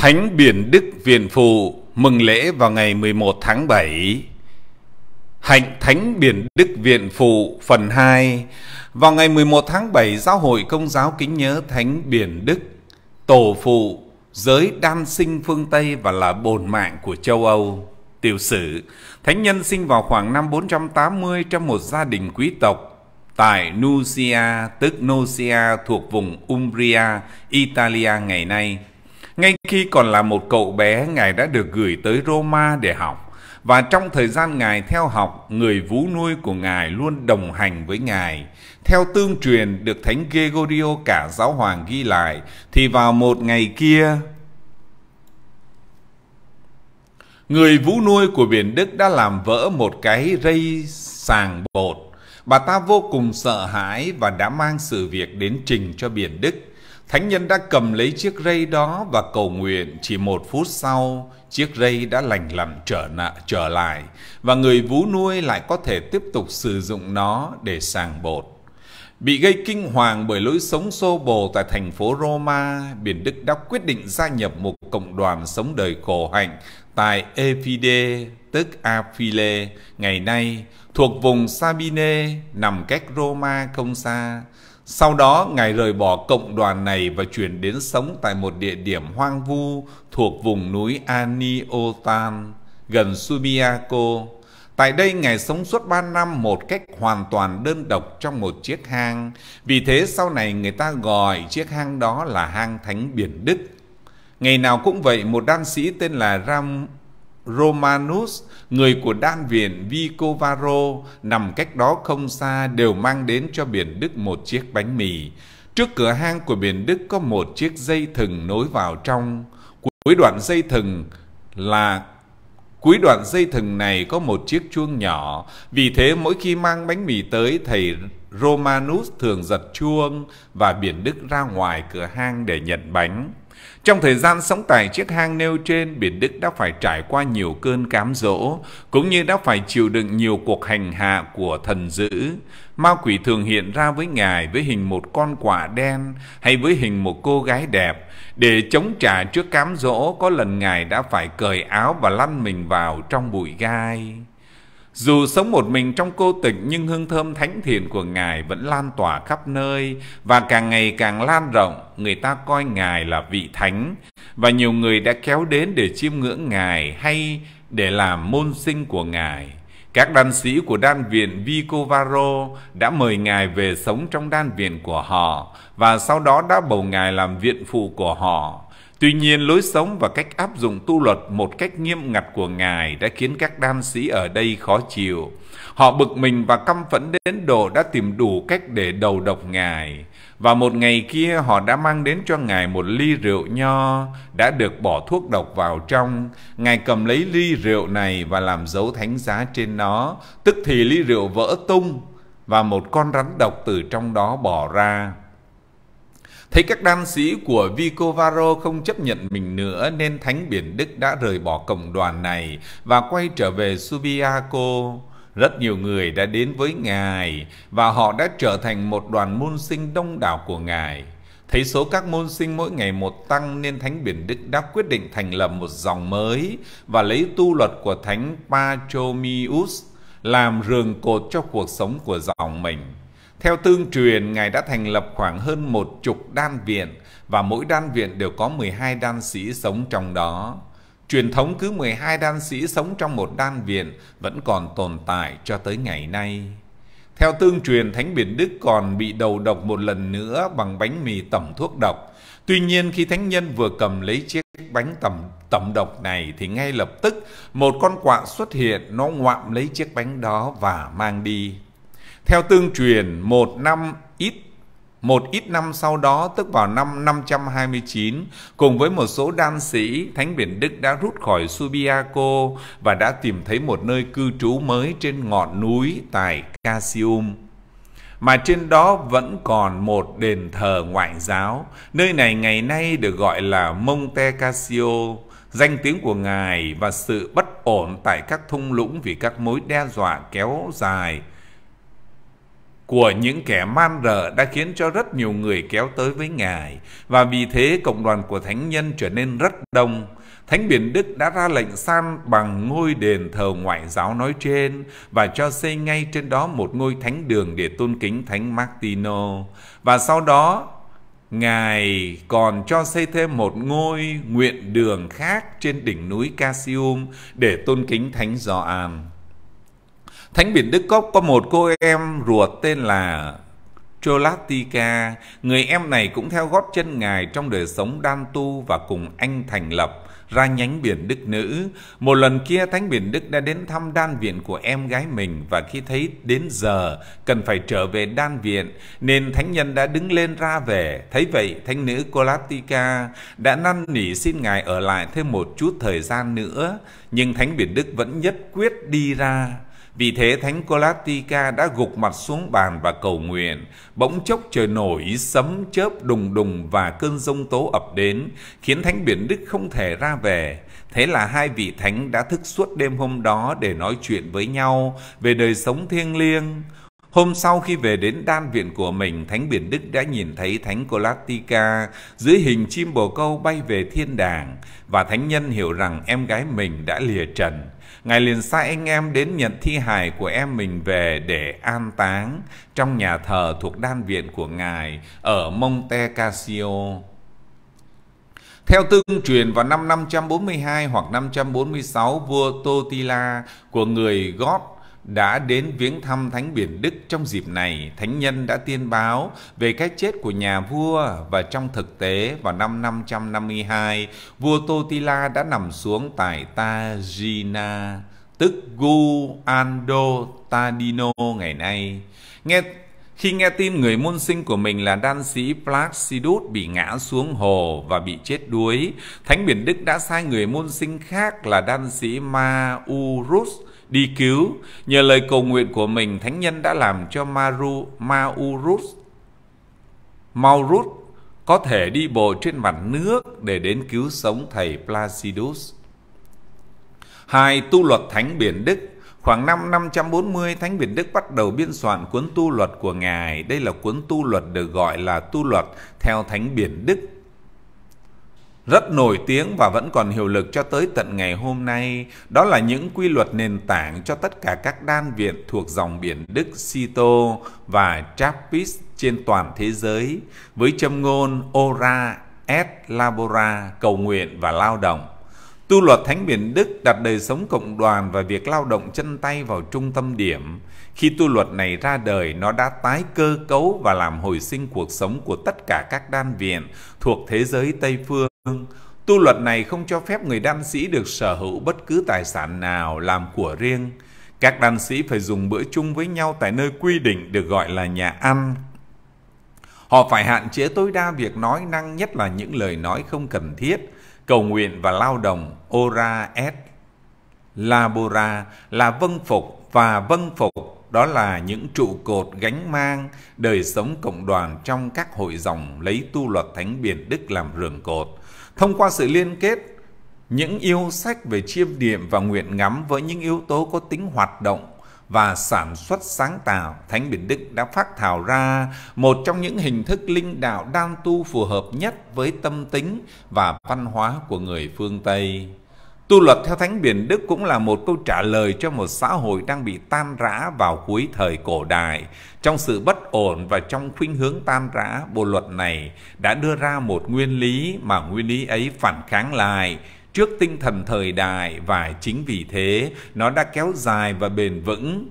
Thánh Biển Đức Viện Phụ mừng lễ vào ngày 11 tháng 7. Hạnh Thánh Biển Đức Viện Phụ phần 2 Vào ngày 11 tháng 7, Giáo hội Công giáo kính nhớ Thánh Biển Đức, Tổ Phụ, giới đan sinh phương Tây và là bồn mạng của châu Âu. Tiểu sử, Thánh nhân sinh vào khoảng năm 480 trong một gia đình quý tộc tại Nucia, tức Nucia thuộc vùng Umbria, Italia ngày nay. Ngay khi còn là một cậu bé, Ngài đã được gửi tới Roma để học. Và trong thời gian Ngài theo học, người vú nuôi của Ngài luôn đồng hành với Ngài. Theo tương truyền được Thánh Gregorio cả giáo hoàng ghi lại, thì vào một ngày kia, Người vú nuôi của biển Đức đã làm vỡ một cái rây sàng bột. Bà ta vô cùng sợ hãi và đã mang sự việc đến trình cho biển Đức. Thánh nhân đã cầm lấy chiếc rây đó và cầu nguyện chỉ một phút sau, chiếc rây đã lành lặn trở nạ trở lại và người vú nuôi lại có thể tiếp tục sử dụng nó để sàng bột. Bị gây kinh hoàng bởi lối sống xô bồ tại thành phố Roma, Biển Đức đã quyết định gia nhập một cộng đoàn sống đời khổ hạnh tại Efide, tức Afile, ngày nay thuộc vùng Sabine nằm cách Roma không xa. Sau đó, Ngài rời bỏ cộng đoàn này và chuyển đến sống tại một địa điểm hoang vu thuộc vùng núi Aniotan, gần Subiaco. Tại đây, Ngài sống suốt ba năm một cách hoàn toàn đơn độc trong một chiếc hang. Vì thế, sau này người ta gọi chiếc hang đó là hang Thánh Biển Đức. Ngày nào cũng vậy, một đan sĩ tên là Ram Romanus Người của đan viện Vicovaro nằm cách đó không xa đều mang đến cho biển Đức một chiếc bánh mì. Trước cửa hang của biển Đức có một chiếc dây thừng nối vào trong. Cuối đoạn dây thừng là Cuối đoạn dây thừng này có một chiếc chuông nhỏ, vì thế mỗi khi mang bánh mì tới, thầy Romanus thường giật chuông và biển Đức ra ngoài cửa hang để nhận bánh. Trong thời gian sống tại chiếc hang nêu trên, Biển Đức đã phải trải qua nhiều cơn cám dỗ, cũng như đã phải chịu đựng nhiều cuộc hành hạ của thần dữ. Ma quỷ thường hiện ra với ngài với hình một con quả đen hay với hình một cô gái đẹp. Để chống trả trước cám dỗ, có lần ngài đã phải cởi áo và lăn mình vào trong bụi gai. Dù sống một mình trong cô tịch nhưng hương thơm thánh thiện của Ngài vẫn lan tỏa khắp nơi và càng ngày càng lan rộng, người ta coi Ngài là vị thánh và nhiều người đã kéo đến để chiêm ngưỡng Ngài hay để làm môn sinh của Ngài. Các đan sĩ của đan viện Vicovaro đã mời Ngài về sống trong đan viện của họ và sau đó đã bầu Ngài làm viện phụ của họ. Tuy nhiên, lối sống và cách áp dụng tu luật một cách nghiêm ngặt của Ngài đã khiến các đan sĩ ở đây khó chịu. Họ bực mình và căm phẫn đến độ đã tìm đủ cách để đầu độc Ngài. Và một ngày kia họ đã mang đến cho Ngài một ly rượu nho đã được bỏ thuốc độc vào trong. Ngài cầm lấy ly rượu này và làm dấu thánh giá trên nó. Tức thì ly rượu vỡ tung và một con rắn độc từ trong đó bỏ ra. Thấy các đan sĩ của Vicovaro không chấp nhận mình nữa nên Thánh Biển Đức đã rời bỏ cộng đoàn này và quay trở về Subiaco. Rất nhiều người đã đến với Ngài và họ đã trở thành một đoàn môn sinh đông đảo của Ngài. Thấy số các môn sinh mỗi ngày một tăng nên Thánh Biển Đức đã quyết định thành lập một dòng mới và lấy tu luật của Thánh Pachomius làm rường cột cho cuộc sống của dòng mình. Theo tương truyền, Ngài đã thành lập khoảng hơn một chục đan viện và mỗi đan viện đều có 12 đan sĩ sống trong đó. Truyền thống cứ 12 đan sĩ sống trong một đan viện vẫn còn tồn tại cho tới ngày nay. Theo tương truyền, Thánh Biển Đức còn bị đầu độc một lần nữa bằng bánh mì tẩm thuốc độc. Tuy nhiên, khi Thánh Nhân vừa cầm lấy chiếc bánh tẩm, tẩm độc này thì ngay lập tức một con quạ xuất hiện, nó ngoạm lấy chiếc bánh đó và mang đi. Theo tương truyền, một năm ít một ít năm sau đó, tức vào năm 529, cùng với một số đan sĩ, Thánh Biển Đức đã rút khỏi Subiaco và đã tìm thấy một nơi cư trú mới trên ngọn núi tại Casium Mà trên đó vẫn còn một đền thờ ngoại giáo, nơi này ngày nay được gọi là Monte Cassio. Danh tiếng của Ngài và sự bất ổn tại các thung lũng vì các mối đe dọa kéo dài – của những kẻ man rợ đã khiến cho rất nhiều người kéo tới với Ngài và vì thế cộng đoàn của thánh nhân trở nên rất đông. Thánh Biển Đức đã ra lệnh san bằng ngôi đền thờ ngoại giáo nói trên và cho xây ngay trên đó một ngôi thánh đường để tôn kính Thánh Martino. Và sau đó, Ngài còn cho xây thêm một ngôi nguyện đường khác trên đỉnh núi Casium để tôn kính Thánh Gioan. Thánh biển Đức Cốc có một cô em ruột tên là Cholatika. Người em này cũng theo gót chân ngài trong đời sống đan tu và cùng anh thành lập ra nhánh biển Đức Nữ. Một lần kia Thánh biển Đức đã đến thăm đan viện của em gái mình và khi thấy đến giờ cần phải trở về đan viện nên Thánh nhân đã đứng lên ra về. Thấy vậy Thánh nữ Colatica đã năn nỉ xin ngài ở lại thêm một chút thời gian nữa nhưng Thánh biển Đức vẫn nhất quyết đi ra vì thế Thánh Colatica đã gục mặt xuống bàn và cầu nguyện. Bỗng chốc trời nổi sấm chớp đùng đùng và cơn rông tố ập đến, khiến Thánh Biển Đức không thể ra về. Thế là hai vị thánh đã thức suốt đêm hôm đó để nói chuyện với nhau về đời sống thiêng liêng. Hôm sau khi về đến đan viện của mình, Thánh Biển Đức đã nhìn thấy Thánh Colatica dưới hình chim bồ câu bay về thiên đàng và Thánh Nhân hiểu rằng em gái mình đã lìa trần. Ngài liền sai anh em đến nhận thi hài của em mình về để an táng trong nhà thờ thuộc đan viện của Ngài ở Monte Cassio. Theo tương truyền vào năm 542 hoặc 546, vua Totila của người Gót đã đến viếng thăm Thánh Biển Đức trong dịp này, Thánh Nhân đã tiên báo về cái chết của nhà vua và trong thực tế vào năm 552, vua Totila đã nằm xuống tại Tajina, tức Gu Tadino ngày nay. Nghe khi nghe tin người môn sinh của mình là đan sĩ Placidus bị ngã xuống hồ và bị chết đuối, Thánh Biển Đức đã sai người môn sinh khác là đan sĩ Maurus đi cứu. Nhờ lời cầu nguyện của mình, thánh nhân đã làm cho Maru Maurus Maurus có thể đi bộ trên mặt nước để đến cứu sống thầy Placidus. Hai tu luật thánh biển Đức Khoảng năm 540, Thánh Biển Đức bắt đầu biên soạn cuốn tu luật của Ngài. Đây là cuốn tu luật được gọi là tu luật theo Thánh Biển Đức rất nổi tiếng và vẫn còn hiệu lực cho tới tận ngày hôm nay, đó là những quy luật nền tảng cho tất cả các đan viện thuộc dòng biển Đức Sito và Trappist trên toàn thế giới với châm ngôn Ora et Labora, cầu nguyện và lao động. Tu luật Thánh biển Đức đặt đời sống cộng đoàn và việc lao động chân tay vào trung tâm điểm. Khi tu luật này ra đời, nó đã tái cơ cấu và làm hồi sinh cuộc sống của tất cả các đan viện thuộc thế giới Tây Phương vương. Tu luật này không cho phép người đan sĩ được sở hữu bất cứ tài sản nào làm của riêng. Các đan sĩ phải dùng bữa chung với nhau tại nơi quy định được gọi là nhà ăn. Họ phải hạn chế tối đa việc nói năng nhất là những lời nói không cần thiết, cầu nguyện và lao động, ora et labora là vâng phục và vâng phục đó là những trụ cột gánh mang đời sống cộng đoàn trong các hội dòng lấy tu luật thánh biển Đức làm rường cột thông qua sự liên kết những yêu sách về chiêm điểm và nguyện ngắm với những yếu tố có tính hoạt động và sản xuất sáng tạo, Thánh Biển Đức đã phát thảo ra một trong những hình thức linh đạo đan tu phù hợp nhất với tâm tính và văn hóa của người phương Tây. Tu luật theo Thánh Biển Đức cũng là một câu trả lời cho một xã hội đang bị tan rã vào cuối thời cổ đại. Trong sự bất ổn và trong khuynh hướng tan rã, bộ luật này đã đưa ra một nguyên lý mà nguyên lý ấy phản kháng lại trước tinh thần thời đại và chính vì thế nó đã kéo dài và bền vững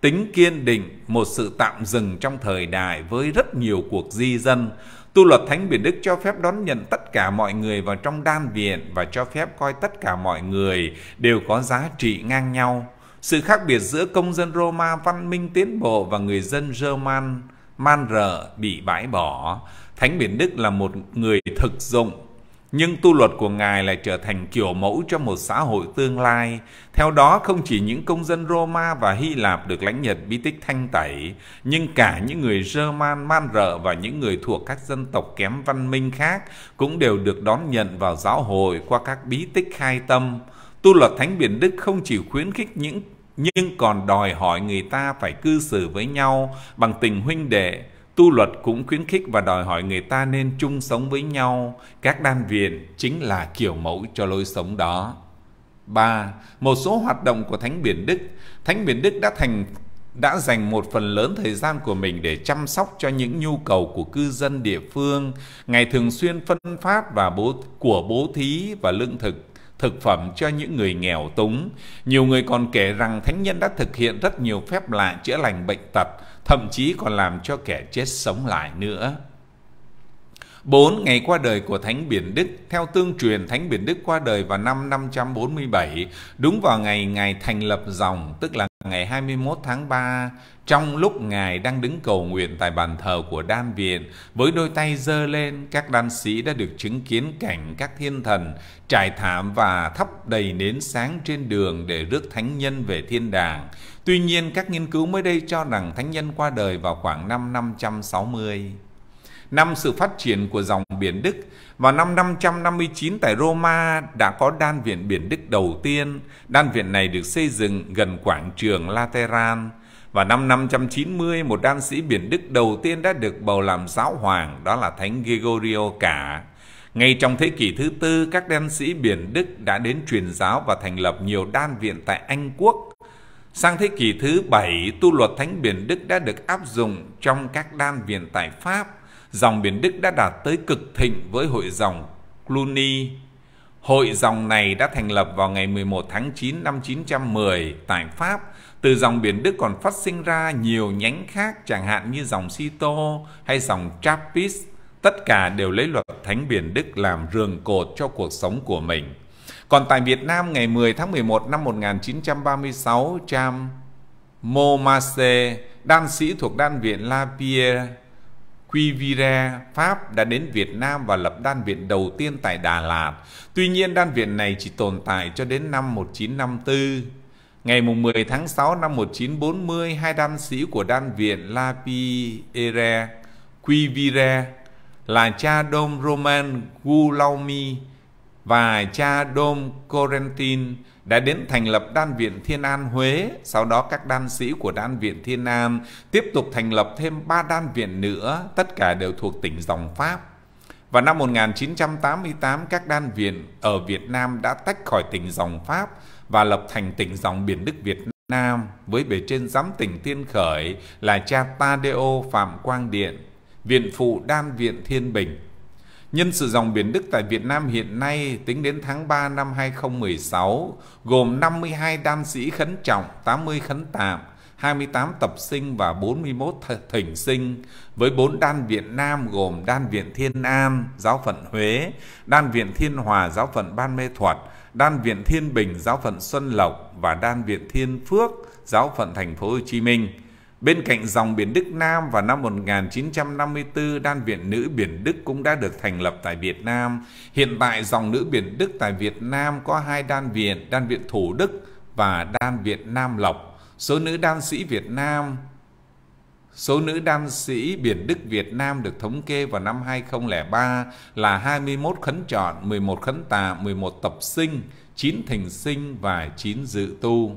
tính kiên định một sự tạm dừng trong thời đại với rất nhiều cuộc di dân Tu luật Thánh Biển Đức cho phép đón nhận tất cả mọi người vào trong đan viện và cho phép coi tất cả mọi người đều có giá trị ngang nhau. Sự khác biệt giữa công dân Roma văn minh tiến bộ và người dân German man rợ bị bãi bỏ. Thánh Biển Đức là một người thực dụng nhưng tu luật của Ngài lại trở thành kiểu mẫu cho một xã hội tương lai. Theo đó, không chỉ những công dân Roma và Hy Lạp được lãnh nhật bí tích thanh tẩy, nhưng cả những người German, Man Rợ và những người thuộc các dân tộc kém văn minh khác cũng đều được đón nhận vào giáo hội qua các bí tích khai tâm. Tu luật Thánh Biển Đức không chỉ khuyến khích những nhưng còn đòi hỏi người ta phải cư xử với nhau bằng tình huynh đệ, Tu luật cũng khuyến khích và đòi hỏi người ta nên chung sống với nhau. Các đan viện chính là kiểu mẫu cho lối sống đó. 3. Một số hoạt động của Thánh Biển Đức Thánh Biển Đức đã thành đã dành một phần lớn thời gian của mình để chăm sóc cho những nhu cầu của cư dân địa phương. Ngài thường xuyên phân phát và bố của bố thí và lương thực thực phẩm cho những người nghèo túng. Nhiều người còn kể rằng thánh nhân đã thực hiện rất nhiều phép lạ chữa lành bệnh tật, thậm chí còn làm cho kẻ chết sống lại nữa. Bốn Ngày qua đời của Thánh Biển Đức Theo tương truyền, Thánh Biển Đức qua đời vào năm 547, đúng vào ngày Ngài thành lập dòng, tức là ngày 21 tháng 3 trong lúc ngài đang đứng cầu nguyện tại bàn thờ của đan viện với đôi tay giơ lên các đan sĩ đã được chứng kiến cảnh các thiên thần trải thảm và thắp đầy nến sáng trên đường để rước thánh nhân về thiên đàng tuy nhiên các nghiên cứu mới đây cho rằng thánh nhân qua đời vào khoảng năm 560 năm sự phát triển của dòng biển Đức. Vào năm 559 tại Roma đã có đan viện biển Đức đầu tiên. Đan viện này được xây dựng gần quảng trường Lateran. Và năm 590, một đan sĩ biển Đức đầu tiên đã được bầu làm giáo hoàng, đó là Thánh Gregorio Cả. Ngay trong thế kỷ thứ tư, các đan sĩ biển Đức đã đến truyền giáo và thành lập nhiều đan viện tại Anh quốc. Sang thế kỷ thứ bảy, tu luật thánh biển Đức đã được áp dụng trong các đan viện tại Pháp dòng biển Đức đã đạt tới cực thịnh với hội dòng Cluny. Hội dòng này đã thành lập vào ngày 11 tháng 9 năm 910 tại Pháp. Từ dòng biển Đức còn phát sinh ra nhiều nhánh khác chẳng hạn như dòng Sito hay dòng Trappist. Tất cả đều lấy luật thánh biển Đức làm rường cột cho cuộc sống của mình. Còn tại Việt Nam ngày 10 tháng 11 năm 1936, Cham Momase, đan sĩ thuộc đan viện La Pierre Quivira, Pháp đã đến Việt Nam và lập đan viện đầu tiên tại Đà Lạt. Tuy nhiên đan viện này chỉ tồn tại cho đến năm 1954. Ngày 10 tháng 6 năm 1940, hai đan sĩ của đan viện La Pierre Quivira là cha Dom Roman Gulaumi và cha Dom Corentin đã đến thành lập Đan viện Thiên An Huế, sau đó các đan sĩ của Đan viện Thiên An tiếp tục thành lập thêm 3 đan viện nữa, tất cả đều thuộc tỉnh dòng Pháp. Và năm 1988 các đan viện ở Việt Nam đã tách khỏi tỉnh dòng Pháp và lập thành tỉnh dòng biển Đức Việt Nam với bề trên giám tỉnh Thiên Khởi là cha Tadeo Phạm Quang Điện, viện phụ Đan viện Thiên Bình. Nhân sự dòng biển Đức tại Việt Nam hiện nay tính đến tháng 3 năm 2016 gồm 52 đan sĩ khấn trọng, 80 khấn tạm, 28 tập sinh và 41 thỉnh sinh với 4 đan viện Nam gồm đan viện Thiên An, giáo phận Huế, đan viện Thiên Hòa, giáo phận Ban Mê Thuật, đan viện Thiên Bình, giáo phận Xuân Lộc và đan viện Thiên Phước, giáo phận thành phố Hồ Chí Minh. Bên cạnh dòng biển Đức Nam vào năm 1954, Đan viện nữ biển Đức cũng đã được thành lập tại Việt Nam. Hiện tại dòng nữ biển Đức tại Việt Nam có hai đan viện, đan viện Thủ Đức và đan viện Nam Lộc. Số nữ đan sĩ Việt Nam Số nữ đan sĩ biển Đức Việt Nam được thống kê vào năm 2003 là 21 khấn chọn, 11 khấn tà, 11 tập sinh, 9 thành sinh và 9 dự tu.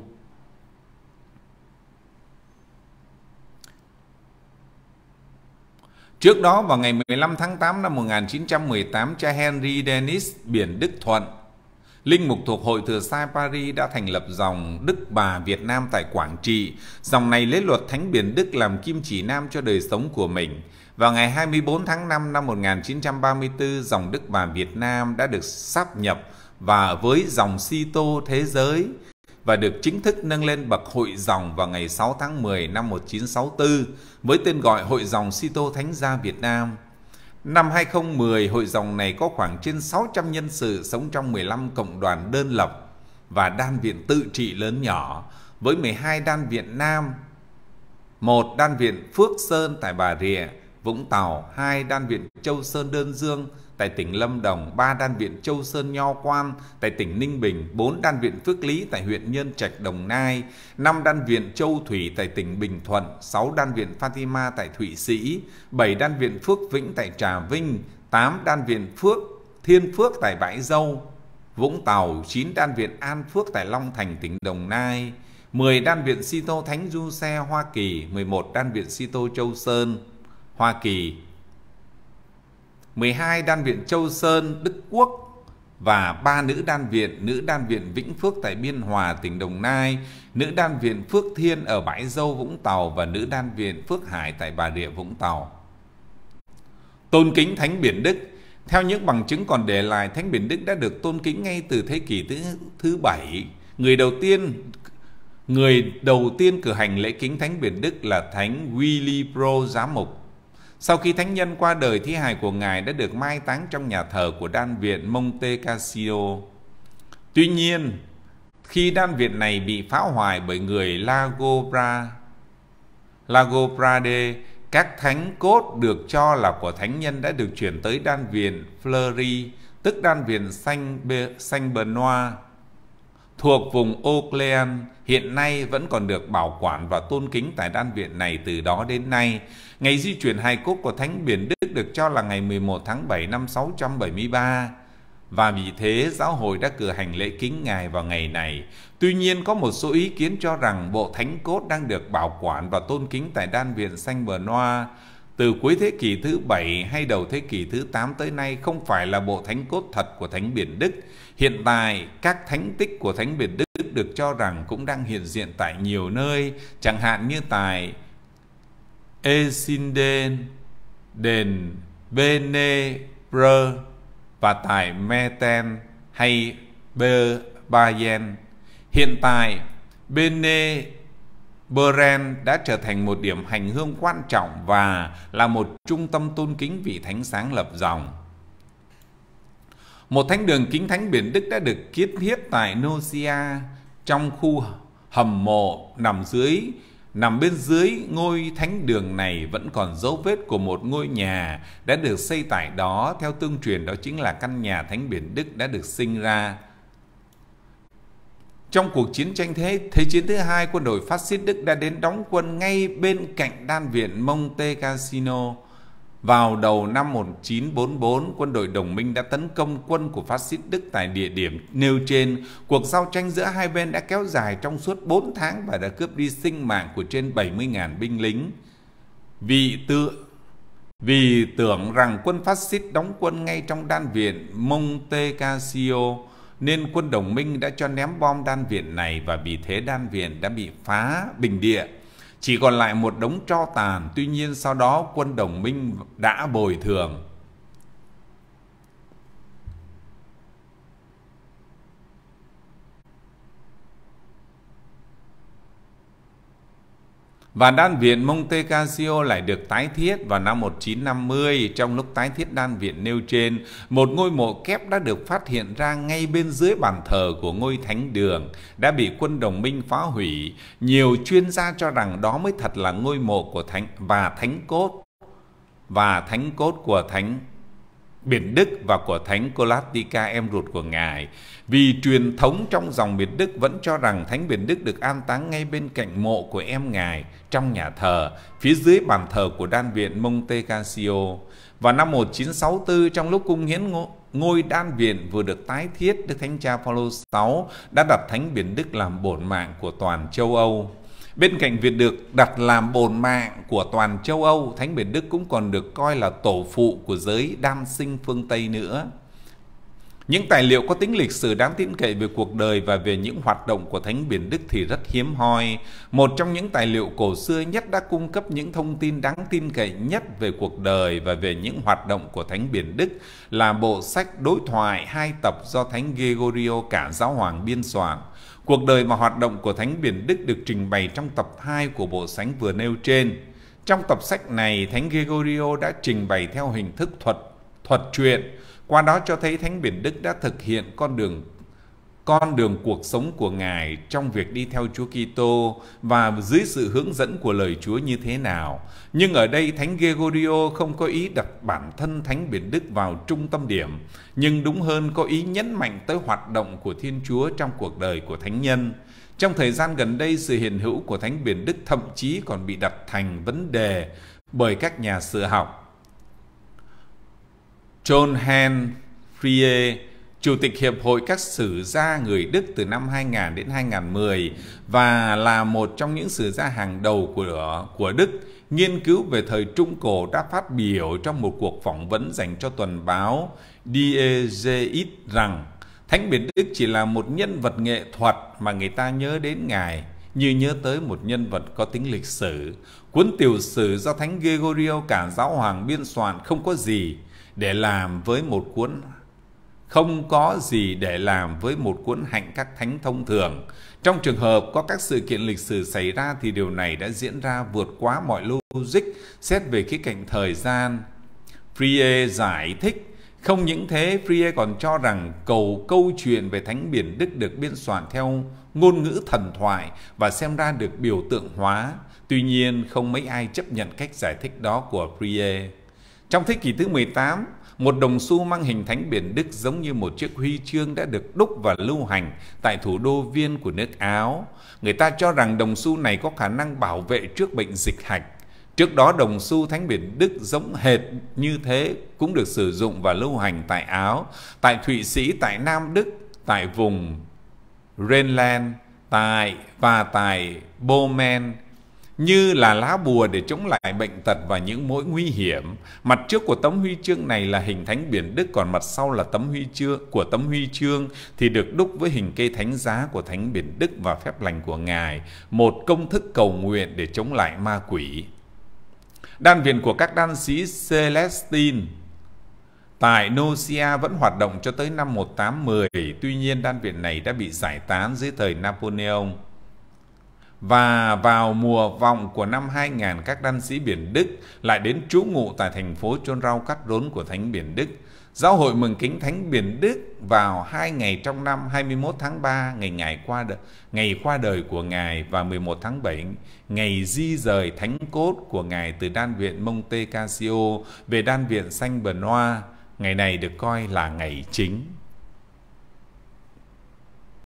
Trước đó vào ngày 15 tháng 8 năm 1918, cha Henry Dennis biển Đức Thuận, linh mục thuộc hội thừa sai Paris đã thành lập dòng Đức Bà Việt Nam tại Quảng Trị. Dòng này lấy luật Thánh biển Đức làm kim chỉ nam cho đời sống của mình. Vào ngày 24 tháng 5 năm 1934, dòng Đức Bà Việt Nam đã được sáp nhập và với dòng Sito thế giới và được chính thức nâng lên bậc hội dòng vào ngày 6 tháng 10 năm 1964 với tên gọi Hội dòng Sito Thánh gia Việt Nam. Năm 2010, hội dòng này có khoảng trên 600 nhân sự sống trong 15 cộng đoàn đơn lập và đan viện tự trị lớn nhỏ với 12 đan viện nam, một đan viện Phước Sơn tại Bà Rịa, Vũng Tàu hai đan viện Châu Sơn Đơn Dương, tại tỉnh Lâm Đồng ba đan viện Châu Sơn Nho Quan, tại tỉnh Ninh Bình bốn đan viện Phước Lý tại huyện Nhân Trạch Đồng Nai, năm đan viện Châu Thủy tại tỉnh Bình Thuận, sáu đan viện Fatima tại Thụy Sĩ, bảy đan viện Phước Vĩnh tại Trà Vinh, tám đan viện Phước Thiên Phước tại Bãi Dâu, Vũng Tàu chín đan viện An Phước tại Long Thành tỉnh Đồng Nai, 10 đan viện Sito Thánh Du Xe Hoa Kỳ, 11 đan viện Sito Châu Sơn, Hoa Kỳ 12 đan viện Châu Sơn, Đức Quốc và ba nữ đan viện, nữ đan viện Vĩnh Phước tại Biên Hòa, tỉnh Đồng Nai, nữ đan viện Phước Thiên ở Bãi Dâu, Vũng Tàu và nữ đan viện Phước Hải tại Bà Rịa, Vũng Tàu. Tôn kính Thánh Biển Đức Theo những bằng chứng còn để lại, Thánh Biển Đức đã được tôn kính ngay từ thế kỷ thứ, thứ 7. Người đầu tiên người đầu tiên cử hành lễ kính Thánh Biển Đức là Thánh Willy Pro Giám mục sau khi thánh nhân qua đời, thi hài của ngài đã được mai táng trong nhà thờ của đan viện Monte Cassio. Tuy nhiên, khi đan viện này bị phá hoại bởi người Lagobra, Lagoprade, các thánh cốt được cho là của thánh nhân đã được chuyển tới đan viện Fleury, tức đan viện Saint, Saint Benoit thuộc vùng Oakland hiện nay vẫn còn được bảo quản và tôn kính tại đan viện này từ đó đến nay. Ngày di chuyển hai cốt của Thánh Biển Đức được cho là ngày 11 tháng 7 năm 673 và vì thế giáo hội đã cử hành lễ kính ngài vào ngày này. Tuy nhiên có một số ý kiến cho rằng bộ thánh cốt đang được bảo quản và tôn kính tại đan viện Saint Benoit từ cuối thế kỷ thứ bảy hay đầu thế kỷ thứ tám tới nay không phải là bộ thánh cốt thật của Thánh Biển Đức. Hiện tại, các thánh tích của Thánh Biển Đức được cho rằng cũng đang hiện diện tại nhiều nơi, chẳng hạn như tại Esinden, Đền Benebrer và tại Meten hay Bayern. Hiện tại, Benebrer Beren đã trở thành một điểm hành hương quan trọng và là một trung tâm tôn kính vị thánh sáng lập dòng. Một thánh đường kính thánh biển Đức đã được kiến thiết tại Nosia trong khu hầm mộ nằm dưới nằm bên dưới ngôi thánh đường này vẫn còn dấu vết của một ngôi nhà đã được xây tại đó theo tương truyền đó chính là căn nhà thánh biển Đức đã được sinh ra trong cuộc chiến tranh thế, Thế chiến thứ hai, quân đội phát xít Đức đã đến đóng quân ngay bên cạnh đan viện Monte Cassino. Vào đầu năm 1944, quân đội đồng minh đã tấn công quân của phát xít Đức tại địa điểm nêu trên. Cuộc giao tranh giữa hai bên đã kéo dài trong suốt 4 tháng và đã cướp đi sinh mạng của trên 70.000 binh lính. Vị tự vì tưởng rằng quân phát xít đóng quân ngay trong đan viện Monte Cassio nên quân đồng minh đã cho ném bom đan viện này và vì thế đan viện đã bị phá bình địa. Chỉ còn lại một đống tro tàn, tuy nhiên sau đó quân đồng minh đã bồi thường Và đan viện Monte Cassio lại được tái thiết vào năm 1950. Trong lúc tái thiết đan viện nêu trên, một ngôi mộ kép đã được phát hiện ra ngay bên dưới bàn thờ của ngôi thánh đường, đã bị quân đồng minh phá hủy. Nhiều chuyên gia cho rằng đó mới thật là ngôi mộ của thánh và thánh cốt và thánh cốt của thánh biển Đức và của Thánh Colatica em ruột của Ngài. Vì truyền thống trong dòng biển Đức vẫn cho rằng Thánh biển Đức được an táng ngay bên cạnh mộ của em Ngài trong nhà thờ, phía dưới bàn thờ của đan viện Monte Cassio. Vào năm 1964, trong lúc cung hiến ngôi đan viện vừa được tái thiết, Đức Thánh Cha Phaolô VI đã đặt Thánh biển Đức làm bổn mạng của toàn châu Âu. Bên cạnh việc được đặt làm bồn mạng của toàn châu Âu, Thánh Biển Đức cũng còn được coi là tổ phụ của giới đam sinh phương Tây nữa. Những tài liệu có tính lịch sử đáng tin cậy về cuộc đời và về những hoạt động của Thánh Biển Đức thì rất hiếm hoi. Một trong những tài liệu cổ xưa nhất đã cung cấp những thông tin đáng tin cậy nhất về cuộc đời và về những hoạt động của Thánh Biển Đức là bộ sách đối thoại hai tập do Thánh Gregorio cả giáo hoàng biên soạn. Cuộc đời và hoạt động của Thánh Biển Đức được trình bày trong tập 2 của bộ sánh vừa nêu trên. Trong tập sách này, Thánh Gregorio đã trình bày theo hình thức thuật, thuật truyện, qua đó cho thấy Thánh Biển Đức đã thực hiện con đường con đường cuộc sống của Ngài trong việc đi theo Chúa Kitô và dưới sự hướng dẫn của lời Chúa như thế nào. Nhưng ở đây Thánh Gregorio không có ý đặt bản thân Thánh Biển Đức vào trung tâm điểm, nhưng đúng hơn có ý nhấn mạnh tới hoạt động của Thiên Chúa trong cuộc đời của Thánh Nhân. Trong thời gian gần đây, sự hiện hữu của Thánh Biển Đức thậm chí còn bị đặt thành vấn đề bởi các nhà sử học. John Henry Chủ tịch Hiệp hội các sử gia người Đức từ năm 2000 đến 2010 và là một trong những sử gia hàng đầu của của Đức nghiên cứu về thời Trung Cổ đã phát biểu trong một cuộc phỏng vấn dành cho tuần báo Diegeit rằng Thánh Biển Đức chỉ là một nhân vật nghệ thuật mà người ta nhớ đến Ngài như nhớ tới một nhân vật có tính lịch sử. Cuốn tiểu sử do Thánh Gregorio cả giáo hoàng biên soạn không có gì để làm với một cuốn không có gì để làm với một cuốn hạnh các thánh thông thường. Trong trường hợp có các sự kiện lịch sử xảy ra thì điều này đã diễn ra vượt quá mọi logic xét về khía cạnh thời gian. Frie giải thích không những thế, Frie còn cho rằng cầu câu chuyện về Thánh Biển Đức được biên soạn theo ngôn ngữ thần thoại và xem ra được biểu tượng hóa. Tuy nhiên, không mấy ai chấp nhận cách giải thích đó của Frie. Trong thế kỷ thứ 18, một đồng xu mang hình thánh biển Đức giống như một chiếc huy chương đã được đúc và lưu hành tại thủ đô Viên của nước Áo. Người ta cho rằng đồng xu này có khả năng bảo vệ trước bệnh dịch hạch. Trước đó đồng xu thánh biển Đức giống hệt như thế cũng được sử dụng và lưu hành tại Áo, tại Thụy Sĩ, tại Nam Đức, tại vùng Rhineland, tại và tại Bomen, như là lá bùa để chống lại bệnh tật và những mối nguy hiểm. Mặt trước của tấm huy chương này là hình thánh biển Đức, còn mặt sau là tấm huy chương của tấm huy chương thì được đúc với hình cây thánh giá của thánh biển Đức và phép lành của Ngài, một công thức cầu nguyện để chống lại ma quỷ. Đan viện của các đan sĩ Celestine Tại Nocia vẫn hoạt động cho tới năm 1810, tuy nhiên đan viện này đã bị giải tán dưới thời Napoleon. Và vào mùa vọng của năm 2000, các đan sĩ biển Đức lại đến trú ngụ tại thành phố chôn rau cắt rốn của Thánh biển Đức. Giáo hội mừng kính Thánh biển Đức vào hai ngày trong năm 21 tháng 3 ngày ngày qua đời, ngày qua đời của ngài và 11 tháng 7 ngày di rời thánh cốt của ngài từ đan viện Monte Cassio về đan viện Saint Benoit. Ngày này được coi là ngày chính